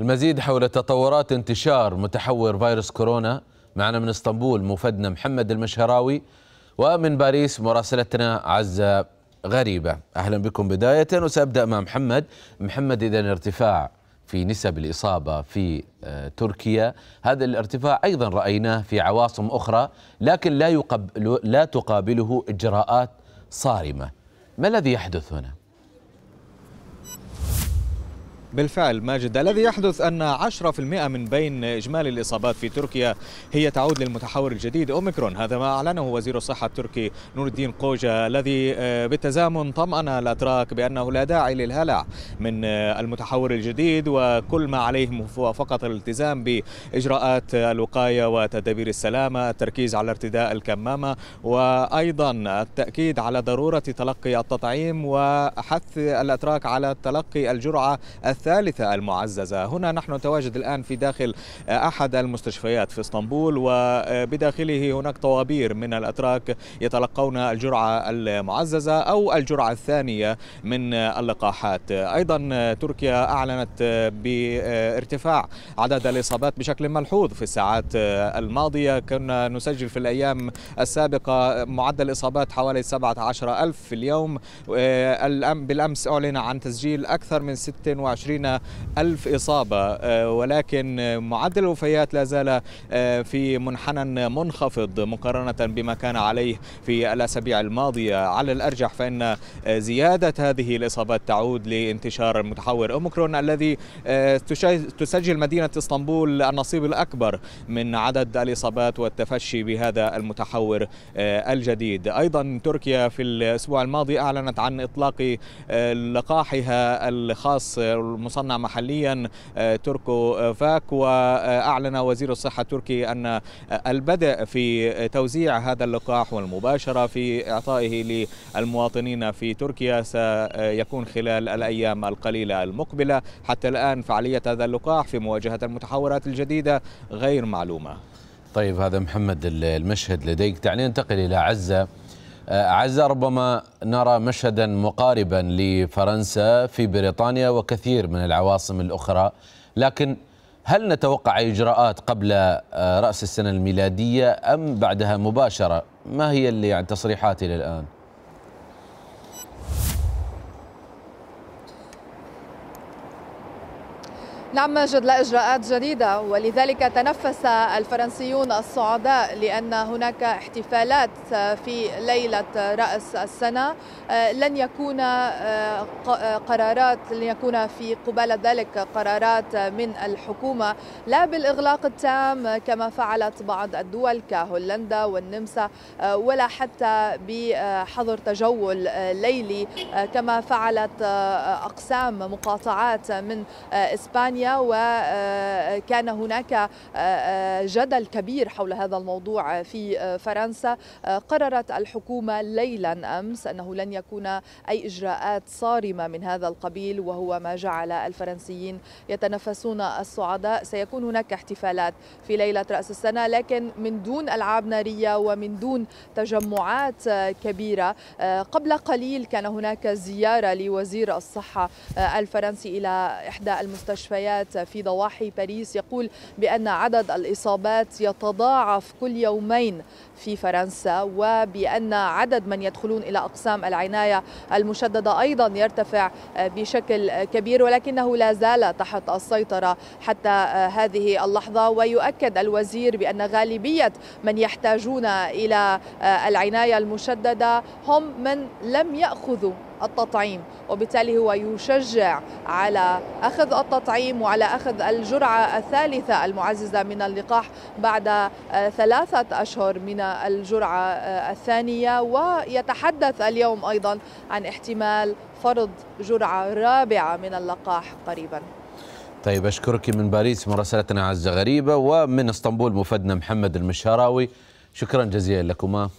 المزيد حول تطورات انتشار متحور فيروس كورونا معنا من اسطنبول مفدنا محمد المشهراوي ومن باريس مراسلتنا عزة غريبة أهلا بكم بداية وسأبدأ مع محمد محمد إذا ارتفاع في نسب الإصابة في آه، تركيا هذا الارتفاع أيضا رأيناه في عواصم أخرى لكن لا, يقبل لا تقابله إجراءات صارمة ما الذي يحدث هنا؟ بالفعل ماجد الذي يحدث أن 10% من بين إجمالي الإصابات في تركيا هي تعود للمتحور الجديد أوميكرون هذا ما أعلنه وزير الصحة التركي نور الدين قوجا الذي آه، بالتزامن طمأن الأتراك بأنه لا داعي للهلع من آه، المتحور الجديد وكل ما عليهم هو فقط الالتزام بإجراءات الوقاية وتدابير السلامة التركيز على ارتداء الكمامة وأيضا التأكيد على ضرورة تلقي التطعيم وحث الأتراك على تلقي الجرعة الثالثة المعززة هنا نحن نتواجد الآن في داخل أحد المستشفيات في اسطنبول وبداخله هناك طوابير من الأتراك يتلقون الجرعة المعززة أو الجرعة الثانية من اللقاحات أيضا تركيا أعلنت بارتفاع عدد الإصابات بشكل ملحوظ في الساعات الماضية كنا نسجل في الأيام السابقة معدل الإصابات حوالي 17 ألف في اليوم بالأمس أعلن عن تسجيل أكثر من 26 وعشرين ألف إصابة آه، ولكن معدل الوفيات لا زال آه، في منحنى منخفض مقارنة بما كان عليه في الأسابيع الماضية على الأرجح فإن آه، زيادة هذه الإصابات تعود لانتشار المتحور أوميكرون الذي تسجل مدينة اسطنبول النصيب الأكبر من عدد الإصابات والتفشي بهذا المتحور الجديد أيضا تركيا في الأسبوع الماضي أعلنت عن إطلاق لقاحها الخاص المصنع محليا آه، تركو فاك وأعلن وزير الصحة التركي أن البدء في توزيع هذا اللقاح والمباشرة في إعطائه للمواطنين في تركيا سيكون خلال الأيام القليلة المقبلة حتى الآن فعالية هذا اللقاح في مواجهة المتحورات الجديدة غير معلومة طيب هذا محمد المشهد لديك دعني ننتقل إلى عزة آه، عزة ربما نرى مشهدا مقاربا لفرنسا في بريطانيا وكثير من العواصم الأخرى لكن هل نتوقع إجراءات قبل آه، رأس السنة الميلادية أم بعدها مباشرة ما هي اللي يعني تصريحات إلى الآن؟ نعم ماجد لا إجراءات جديدة ولذلك تنفس الفرنسيون الصعداء لأن هناك احتفالات في ليلة رأس السنة لن يكون آه، آه، قرارات لن يكون في قبالة ذلك قرارات من الحكومة لا بالإغلاق التام كما فعلت بعض الدول كهولندا والنمسا آه، ولا حتى بحظر تجول ليلي كما فعلت أقسام مقاطعات من إسبانيا بريطانيا وكان آه، آه، هناك آه، جدل كبير حول هذا الموضوع في فرنسا قررت الحكومة ليلا أمس أنه لن يكون أي إجراءات صارمة من هذا القبيل وهو ما جعل الفرنسيين يتنفسون الصعداء سيكون هناك احتفالات في ليلة رأس السنة لكن من دون ألعاب نارية ومن دون تجمعات كبيرة قبل قليل كان هناك زيارة لوزير الصحة الفرنسي إلى إحدى المستشفيات الحياة في ضواحي باريس يقول بأن عدد الإصابات يتضاعف كل يومين في فرنسا وبأن عدد من يدخلون إلى أقسام العناية المشددة أيضا يرتفع بشكل كبير ولكنه لا زال تحت السيطرة حتى هذه اللحظة ويؤكد الوزير بأن غالبية من يحتاجون إلى العناية المشددة هم من لم يأخذوا التطعيم وبالتالي هو يشجع على أخذ التطعيم وعلى أخذ الجرعة الثالثة المعززة من اللقاح بعد آه، ثلاثة أشهر من الجرعة آه، الثانية ويتحدث اليوم أيضا عن احتمال فرض جرعة رابعة من اللقاح قريباً طيب أشكرك من باريس مراسلتنا عزة غريبة ومن اسطنبول مفدنا محمد المشهراوي شكرا جزيلا لكما